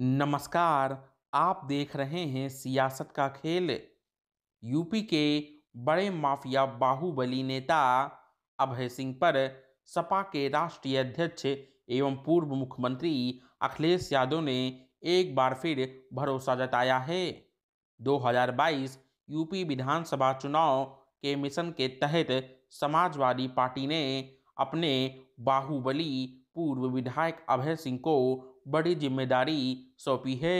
नमस्कार आप देख रहे हैं सियासत का खेल यूपी के बड़े माफिया बाहुबली नेता अभय सिंह पर सपा के राष्ट्रीय अध्यक्ष एवं पूर्व मुख्यमंत्री अखिलेश यादव ने एक बार फिर भरोसा जताया है 2022 यूपी विधानसभा चुनाव के मिशन के तहत समाजवादी पार्टी ने अपने बाहुबली पूर्व विधायक अभय सिंह को बड़ी जिम्मेदारी सौंपी है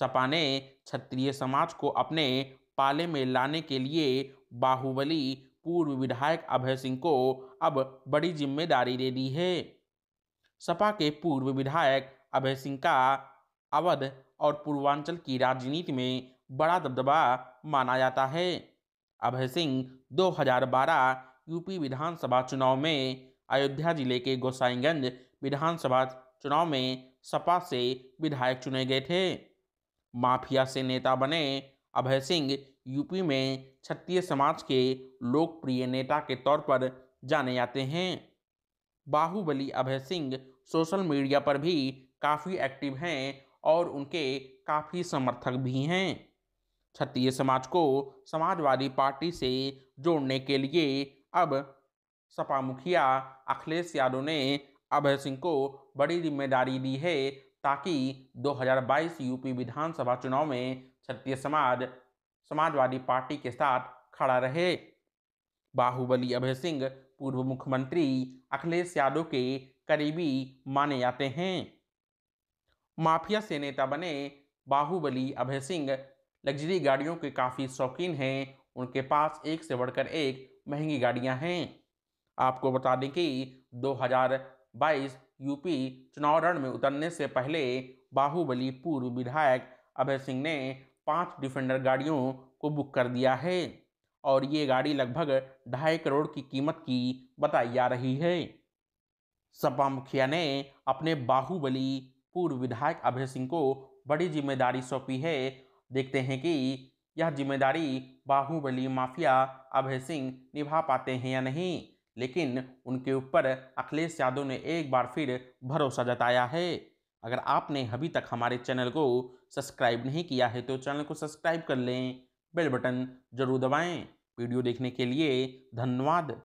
सपा ने क्षत्रिय समाज को अपने पाले में लाने के लिए बाहुबली पूर्व विधायक अभय सिंह को अब बड़ी जिम्मेदारी दे दी है सपा के पूर्व विधायक अभय सिंह का अवध और पूर्वांचल की राजनीति में बड़ा दबदबा माना जाता है अभय सिंह 2012 यूपी विधानसभा चुनाव में अयोध्या जिले के गोसाईगंज विधानसभा चुनाव में सपा से विधायक चुने गए थे माफिया से नेता बने अभय सिंह यूपी में क्षत्रिय समाज के लोकप्रिय नेता के तौर पर जाने जाते हैं बाहुबली अभय सिंह सोशल मीडिया पर भी काफ़ी एक्टिव हैं और उनके काफ़ी समर्थक भी हैं क्षत्रिय समाज को समाजवादी पार्टी से जोड़ने के लिए अब सपा मुखिया अखिलेश यादव ने अभय सिंह को बड़ी जिम्मेदारी दी है ताकि 2022 यूपी विधानसभा चुनाव में क्षत्रिय समाज समाजवादी पार्टी के साथ खड़ा रहे बाहुबली अभय सिंह पूर्व मुख्यमंत्री अखिलेश यादव के करीबी माने जाते हैं माफिया से नेता बने बाहुबली अभय सिंह लग्जरी गाड़ियों के काफ़ी शौकीन हैं उनके पास एक से बढ़कर एक महंगी गाड़ियां हैं आपको बता दें कि 2022 यूपी चुनाव रण में उतरने से पहले बाहुबली पूर्व विधायक अभय सिंह ने पांच डिफेंडर गाड़ियों को बुक कर दिया है और ये गाड़ी लगभग ढाई करोड़ की कीमत की बताई जा रही है सपा मुखिया ने अपने बाहुबली पूर्व विधायक अभय सिंह को बड़ी जिम्मेदारी सौंपी है देखते हैं कि यह जिम्मेदारी बाहुबली माफिया अभय सिंह निभा पाते हैं या नहीं लेकिन उनके ऊपर अखिलेश यादव ने एक बार फिर भरोसा जताया है अगर आपने अभी तक हमारे चैनल को सब्सक्राइब नहीं किया है तो चैनल को सब्सक्राइब कर लें बेल बटन जरूर दबाएं वीडियो देखने के लिए धन्यवाद